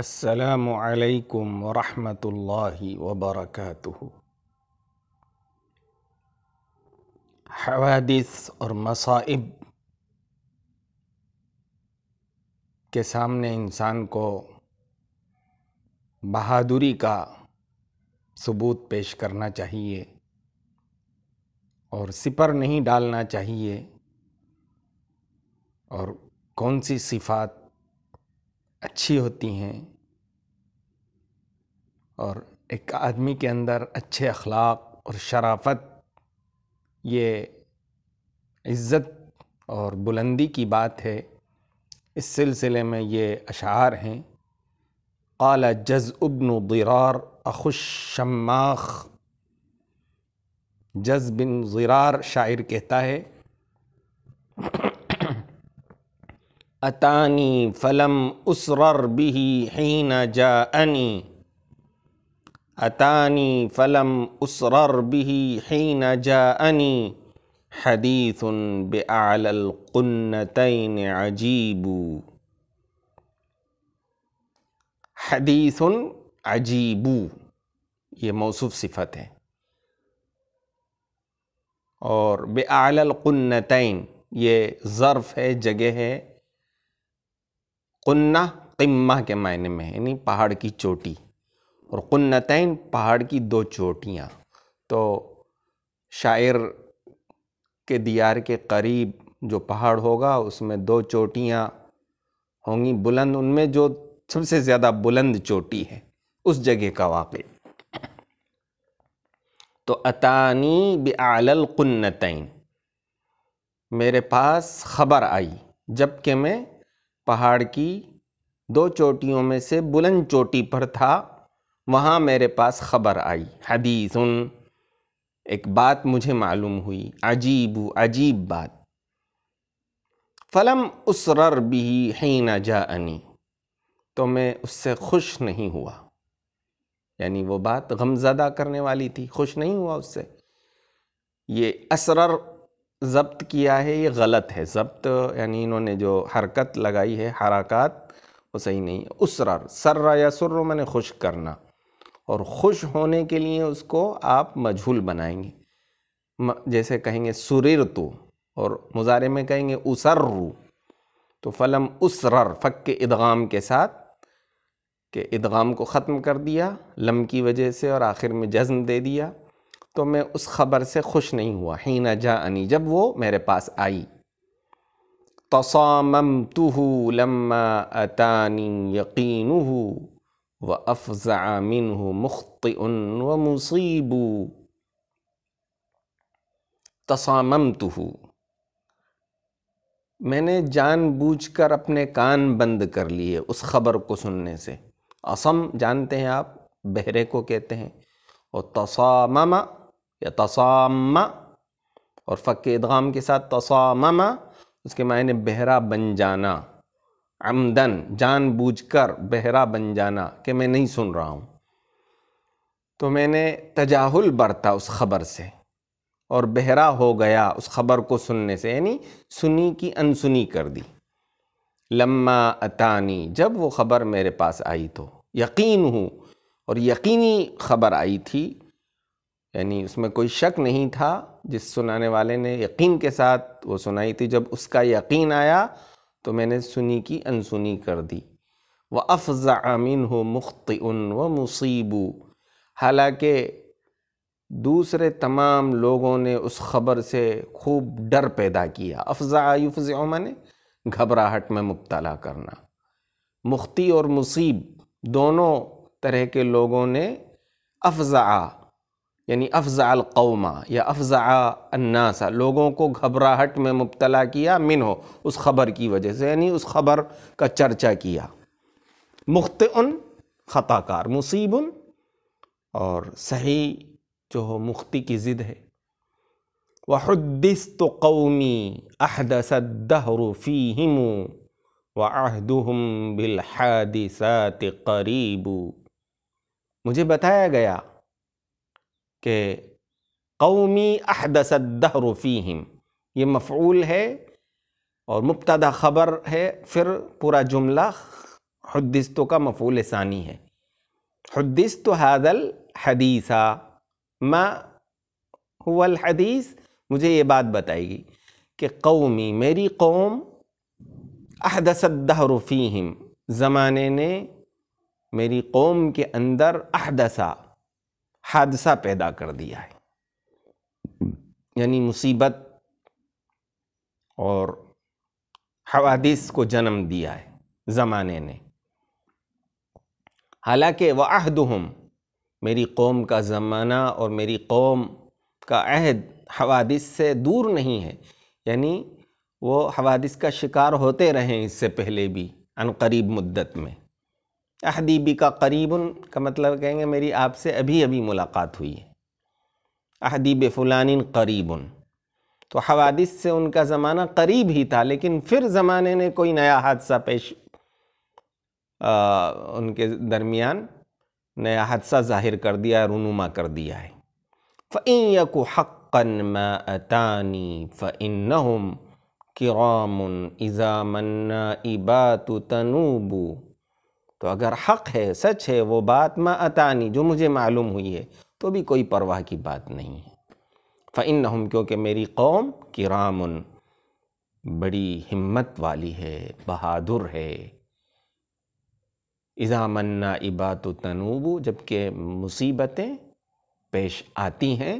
अस्सलाम वालेकुम वरहमतुल्लाहि वबरकातुहु हवादिस और मसाइब के सामने इंसान को बहादुरी का सबूत पेश करना चाहिए और सिपर नहीं डालना चाहिए और कौन सी सिफात अच्छी होती हैं और एक आदमी के अंदर अच्छे अखलाक और शराफत ये इज़्ज़त और बुलंदी की बात है इस सिलसिले में ये अशार हैं काला जज़ उबन ज़रार अखुश शमाख जज़ बिन ज़िरार शायर कहता है अतानी फ़लम उसरर बिही हीन जानी अतानी फ़लम उसरर बिही हीन जानी हदीस बेआलकुन्नतन अजीबू हदीस अजीबू ये मौसू सिफत है और बेआलकुन्नतन ये ज़र्फ़ है जगह है कुन्ना क़िम्मा के मायने में है यानी पहाड़ की चोटी और कुन्नतैन पहाड़ की दो चोटियाँ तो शायर के दियार के करीब जो पहाड़ होगा उसमें दो चोटियाँ होंगी बुलंद उनमें जो सबसे ज़्यादा बुलंद चोटी है उस जगह का वाक़ तो अतानी बल कुन्नतैन मेरे पास ख़बर आई जबकि मैं पहाड़ की दो चोटियों में से बुलंद चोटी पर था वहाँ मेरे पास ख़बर आई हदीस उन एक बात मुझे मालूम हुई अजीब अजीब बात फ़लम उसरर भी ही न अनी तो मैं उससे खुश नहीं हुआ यानी वो बात गमज़दा करने वाली थी खुश नहीं हुआ उससे ये असरर ज़ब्त किया है ये गलत है ज़ब्त यानी इन्होंने जो हरकत लगाई है हरकत वो सही नहीं है उसरा सर्रा या सुर्र मैंने खुश करना और खुश होने के लिए उसको आप मजहूल बनाएंगे जैसे कहेंगे सुरर तो और मुजारे में कहेंगे उसर्रू तो फ़लम उसर फ़क के इदगाम के साथ के इदगाम को ख़त्म कर दिया लम की वजह से और आखिर में जज्म दे दिया तो मैं उस ख़बर से खुश नहीं हुआ न जा अनी जब वो मेरे पास आई तसामम तुह लम्मा अतानी यकीन व अफ़ा मिन मुख्त व मुसीबू तसाम तुह मैंने जानबूझकर अपने कान बंद कर लिए उस ख़बर को सुनने से असम जानते हैं आप बहरे को कहते हैं और तसाम या तसाम और फ़क के इदगाम के साथ तसाम उसके मायने बहरा बन जाना आमदन जानबूझकर बहरा बन जाना कि मैं नहीं सुन रहा हूँ तो मैंने तजाहुल बरता उस ख़बर से और बहरा हो गया उस ख़बर को सुनने से यानी सुनी की अनसुनी कर दी लम्मा अतानी जब वो ख़बर मेरे पास आई तो यकीन हूँ और यकीनी ख़बर आई थी यानी उसमें कोई शक नहीं था जिस सुनाने वाले ने यकीन के साथ वो सुनाई थी जब उसका यकीन आया तो मैंने सुनी की अनसुनी कर दी व अफ़ज़ा आमीन हो मुख्त उन व मुसीबू हालांकि दूसरे तमाम लोगों ने उस खबर से खूब डर पैदा किया अफजा युफज मैंने घबराहट में मुबतला करना मुख्ती और मुसीब दोनों तरह के लोगों ने अफजा यानी अफज़ा अलकौमा या अफज़ा अन्नासा लोगों को घबराहट में मुबतला किया मिन हो उस ख़बर की वजह से यानी उस ख़बर का चर्चा किया मुख्त उन ख़ताकार मुसीबन और सही जो हो मुख्ती की ज़िद है वहदस्त कौमी अहदसदहरूफ़ी हिमू वाहदुम बिलहादिसत करीबू मुझे बताया गया कि कौमी अहदसदहरूफ़ीम ये मफ़ूल है और मुबतदा ख़बर है फिर पूरा जुमला हदस्तों का मफूल सानी है हदस्त तो हादल हदीसा मा हुल हदीस मुझे ये बात बताएगी कि कौमी मेरी कौम अहदसदहरूफ़ीम ज़माने ने मेरी कौम के अंदर अहदसा हादसा पैदा कर दिया है यानी मुसीबत और हवादिस को जन्म दिया है ज़माने ने हालांकि हम मेरी कौम का ज़माना और मेरी कौम का अहद हवादिस से दूर नहीं है यानी वो हवादिस का शिकार होते रहें इससे पहले भी अनकरीब मुद्दत में अहदीबी का करीबन का मतलब कहेंगे मेरी आपसे अभी अभी मुलाकात हुई है अहदीब फ़लानिन करीबन तो हवादिस से उनका ज़माना करीब ही था लेकिन फिर ज़माने ने कोई नया हादसा पेश आ, उनके दरमियान नया हादसा ज़ाहिर कर दिया है रुनुमा कर दिया है फ़ैन यकु हक़न मतानी फ़िन हम किराम इज़ा मन्ना तनूबू तो अगर हक़ है सच है वो बात माँ अतानी जो मुझे मालूम हुई है तो भी कोई परवाह की बात नहीं है फ़िन हम क्योंकि मेरी कौम राम बड़ी हिम्मत वाली है बहादुर है इज़ा मन्ना इबात तनूबू जबकि मुसीबतें पेश आती हैं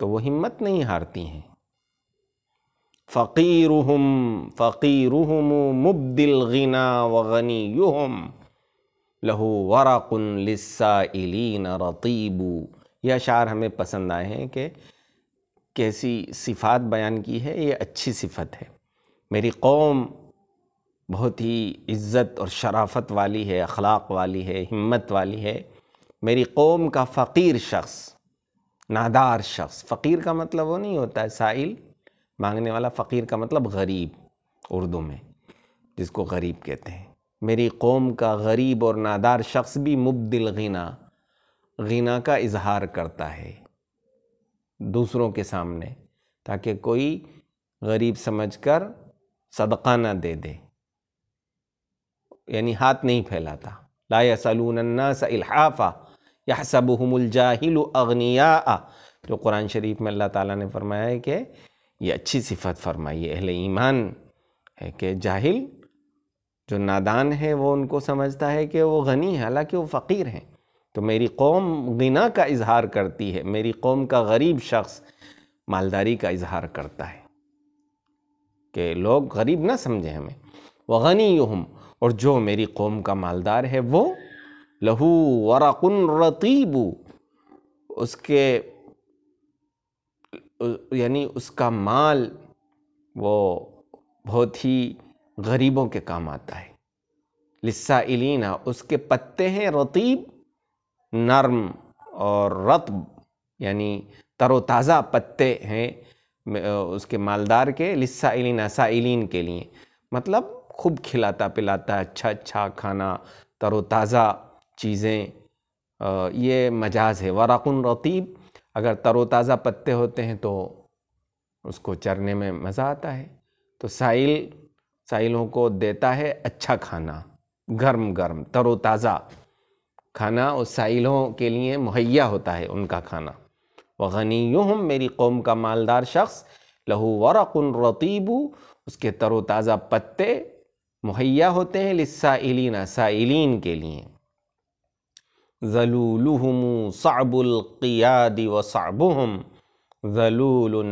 तो वो हिम्मत नहीं हारती हैं फ़कीर हम फ़कीर मुबदिल गना वनी गनी लहू वरक़ुन लिस्साइलिन रतीबू यह अशार हमें पसंद आए हैं कि कैसी सिफ़ात बयान की है ये अच्छी सिफत है मेरी कौम बहुत ही इज़्ज़त और शराफत वाली है अखलाक वाली है हिम्मत वाली है मेरी कौम का फ़कीर शख्स नादार शख्स फ़कीर का मतलब वो नहीं होता है साइल मांगने वाला फ़कीर का मतलब गरीब उर्दू में जिसको गरीब कहते हैं मेरी कौम का गरीब और नादार शख्स भी मुबदिल गीना गना का इजहार करता है दूसरों के सामने ताकि कोई गरीब समझकर सदका ना दे दे यानी हाथ नहीं फैलाता ला यसलून्ना स इल्हाफ़ा या सबहमुलजाहिल अगनिया जो कुरान शरीफ में अल्लाह ताला ने फरमाया है कि ये अच्छी सिफत फरमाई अहल ईमान है कि जाहिल जो नादान है वो उनको समझता है कि वो गनी है हालांकि वो फ़कीर हैं तो मेरी कौम गना का इजहार करती है मेरी कौम का गरीब शख्स मालदारी का इजहार करता है कि लोग गरीब ना समझे हमें वह गनी हम और जो मेरी कौम का मालदार है वो लहू वरकुन रतीबू उसके यानी उसका माल वो बहुत ही गरीबों के काम आता है इलीना उसके पत्ते हैं रतीब नर्म और रतब यानी तरोताज़ा पत्ते हैं उसके मालदार के लिस्साइलिना साइलिन के लिए मतलब खूब खिलाता पिलाता अच्छा अच्छा खाना तरोताज़ा चीज़ें ये मजाज है वरक़ुन रतीब अगर तरोताज़ा पत्ते होते हैं तो उसको चरने में मज़ा आता है तो साइल साहिलों को देता है अच्छा खाना गर्म गर्म तरोताज़ा खाना उस साहिलों के लिए मुहैया होता है उनका खाना वनी हम मेरी कौम का मालदार शख्स लहू वरक़ुन रतीबू उसके तरोताज़ा पत्ते मुहैया होते हैं लिसाइलिन साइलिन के लिए जलूलहम साबुलक़ियाद व साबुहम जलूल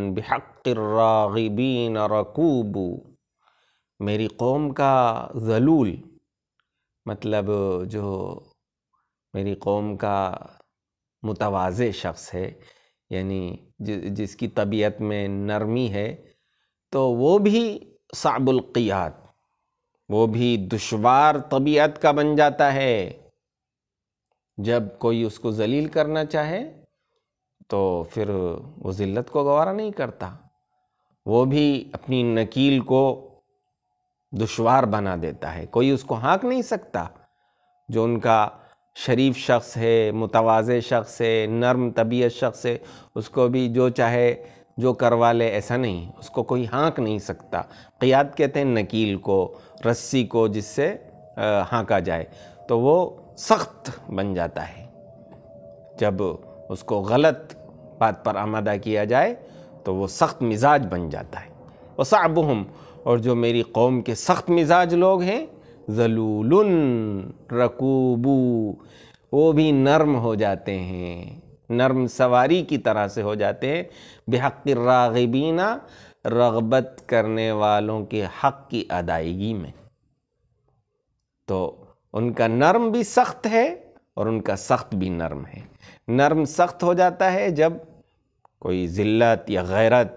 रागिबीन रकूबू मेरी कौम का जलूल मतलब जो मेरी कौम का मुतवाज़ शख्स है यानी जि, जिसकी तबीयत में नरमी है तो वो भी साबुलक़ियात वो भी दुशवार तबीयत का बन जाता है जब कोई उसको जलील करना चाहे तो फिर वो ज़िल्त को गवारा नहीं करता वो भी अपनी नकील को दुशवार बना देता है कोई उसको हाँक नहीं सकता जो उनका शरीफ शख्स है मुतवाज़ शख्स है नर्म तबीयत शख्स है उसको भी जो चाहे जो करवा ले ऐसा नहीं उसको कोई हाँक नहीं सकता क़ियाद कहते हैं नकील को रस्सी को जिससे हाँका जाए तो वो सख्त बन जाता है जब उसको गलत बात पर आमादा किया जाए तो वो सख्त मिजाज बन जाता है वसाबहम और जो मेरी कौम के सख्त मिजाज लोग हैं जलूल रकूबू वो भी नरम हो जाते हैं नर्म सवारी की तरह से हो जाते हैं बेहक रागबीना रगबत करने वालों के हक़ की अदायगी में तो उनका नर्म भी सख्त है और उनका सख्त भी नर्म है नरम सख्त हो जाता है जब कोई ज़िल्लत या गैरत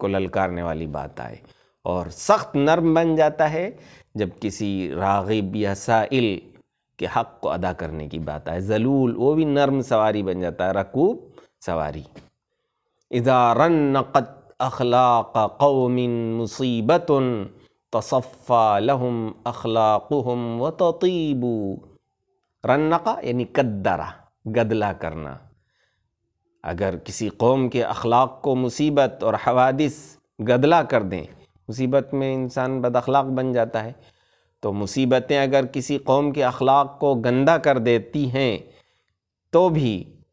को ललकारने वाली बात आए और सख्त नर्म बन जाता है जब किसी रागिब या साइल के हक़ को अदा करने की बात आए जलूल वो भी नर्म सवारी बन जाता है रकूब सवारी इदारन नक़त अखलाक कौमिन मुसीबत तसफ़ा लहम अखलाक़ुम व ततीबू रन्नका यानी कद्दरा गदला करना अगर किसी कौम के अखलाक को मुसीबत और हवादिस गदला कर दें मुसीबत में इंसान बदखलाक बन जाता है तो मुसीबतें अगर किसी कौम के अखलाक को गंदा कर देती हैं तो भी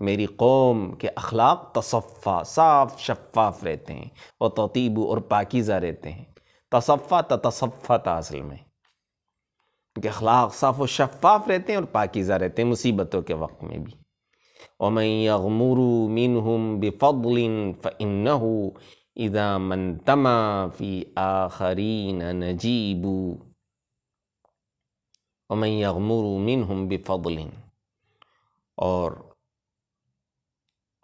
मेरी कौम के अखलाक तसफ़ा साफ शफाफ रहते हैं और ततीब और पाकिज़ा रहते हैं तसफ़ा तसफ़ा था असल में उनके अखलाक साफ और शफाफ रहते हैं और पाकिज़ा रहते हैं मुसीबतों के वक्त में भी ओमैगमूर मिन हम बेफ़लिन फ़िन इदा मन तमा फ़ी आखरीन नजीबू वमैमर मिन हम बफ़लिन और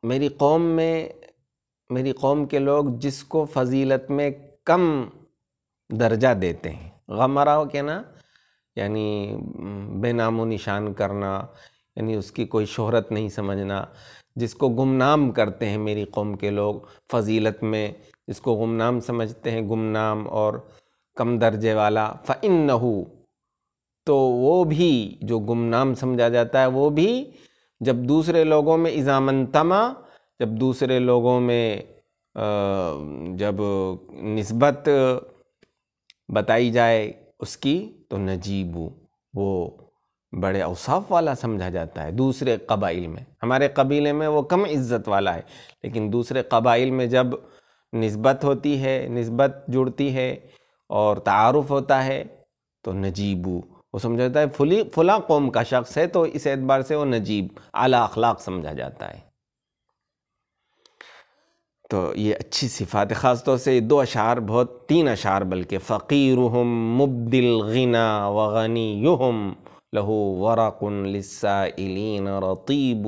मेरी कौम में मेरी कौम के लोग जिसको फजीलत में कम दर्जा देते हैं गमरा कहना यानी बेनामो निशान करना यानी उसकी कोई शोहरत नहीं समझना जिसको गुमनाम करते हैं मेरी कौम के लोग फजीलत में जिसको गुमनाम समझते हैं गुमनाम और कम दर्जे वाला फ़िन तो वो भी जो गुमनाम समझा जाता है वो भी जब दूसरे लोगों में इजामन तमा जब दूसरे लोगों में जब नस्बत बताई जाए उसकी तो नजीबू वो बड़े अवसाफ वाला समझा जाता है दूसरे कबाइल में हमारे कबीले में वो कम इज़्ज़त वाला है लेकिन दूसरे कबाइल में जब नस्बत होती है नस्बत जुड़ती है और तारफ़ होता है तो नजीबू वो समझा जाता है फुली फुला कौम का शख्स है तो इस एतबार से वो नजीब आला अखलाक समझा जाता है तो ये अच्छी सिफ़ात है ख़ास तौर से दो अशार बहुत तीन अशार बल्कि फ़कीर हम मुबदिल गना वनी युहम له ورق للسائلين رطيب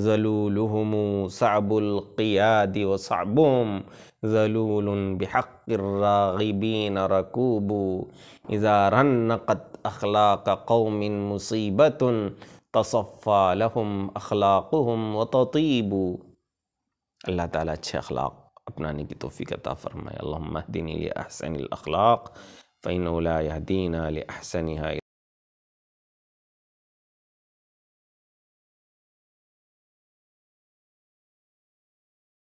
ذلولهم صعب القياد وصعبهم ذلول بحق الراغبين ركوب إذا رنقت أخلاق قوم مصيبة تصفى لهم أخلاقهم وتطيب الله تعالى اچھے اخلاق اپنانے کی توفیق عطا فرمائے اللهم اهدني لأحسن الاخلاق فإنه لا يهدينا لأحسنها